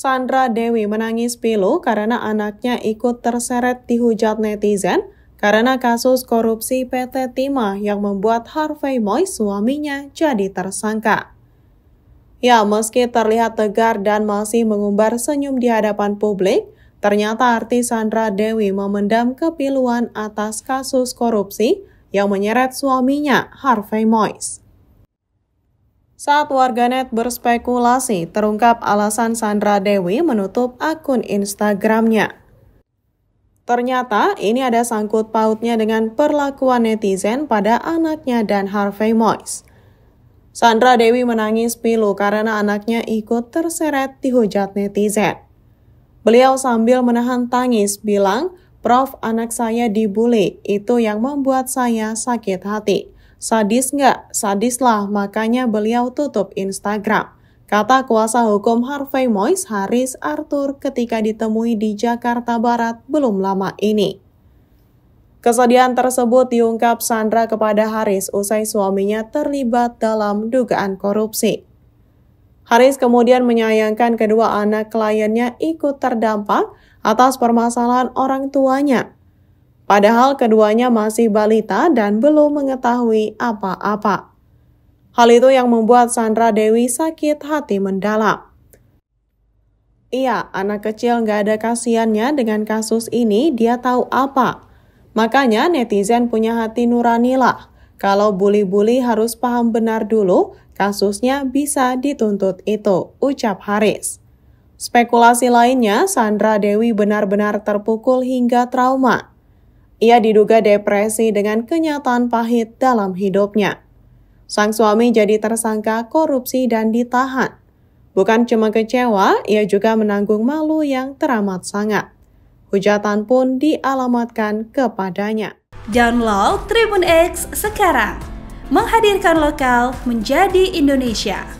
Sandra Dewi menangis pilu karena anaknya ikut terseret dihujat netizen karena kasus korupsi PT Timah yang membuat Harvey Moy suaminya jadi tersangka. Ya, meski terlihat tegar dan masih mengumbar senyum di hadapan publik, ternyata artis Sandra Dewi memendam kepiluan atas kasus korupsi yang menyeret suaminya, Harvey Mois. Saat warganet berspekulasi, terungkap alasan Sandra Dewi menutup akun Instagramnya. Ternyata ini ada sangkut pautnya dengan perlakuan netizen pada anaknya dan Harvey Moise. Sandra Dewi menangis pilu karena anaknya ikut terseret dihujat netizen. Beliau sambil menahan tangis bilang, Prof anak saya dibully, itu yang membuat saya sakit hati. Sadis nggak? Sadis lah, makanya beliau tutup Instagram. Kata kuasa hukum Harvey Mois Haris Arthur ketika ditemui di Jakarta Barat belum lama ini. Kesedihan tersebut diungkap Sandra kepada Haris usai suaminya terlibat dalam dugaan korupsi. Haris kemudian menyayangkan kedua anak kliennya ikut terdampak atas permasalahan orang tuanya Padahal keduanya masih balita dan belum mengetahui apa-apa. Hal itu yang membuat Sandra Dewi sakit hati mendalam. Iya, anak kecil nggak ada kasihannya dengan kasus ini, dia tahu apa. Makanya netizen punya hati nurani lah. Kalau bully-bully harus paham benar dulu, kasusnya bisa dituntut itu, ucap Haris. Spekulasi lainnya, Sandra Dewi benar-benar terpukul hingga trauma. Ia diduga depresi dengan kenyataan pahit dalam hidupnya. Sang suami jadi tersangka korupsi dan ditahan. Bukan cuma kecewa, ia juga menanggung malu yang teramat sangat. Hujatan pun dialamatkan kepadanya. Download Tribun X sekarang. Menghadirkan lokal menjadi Indonesia.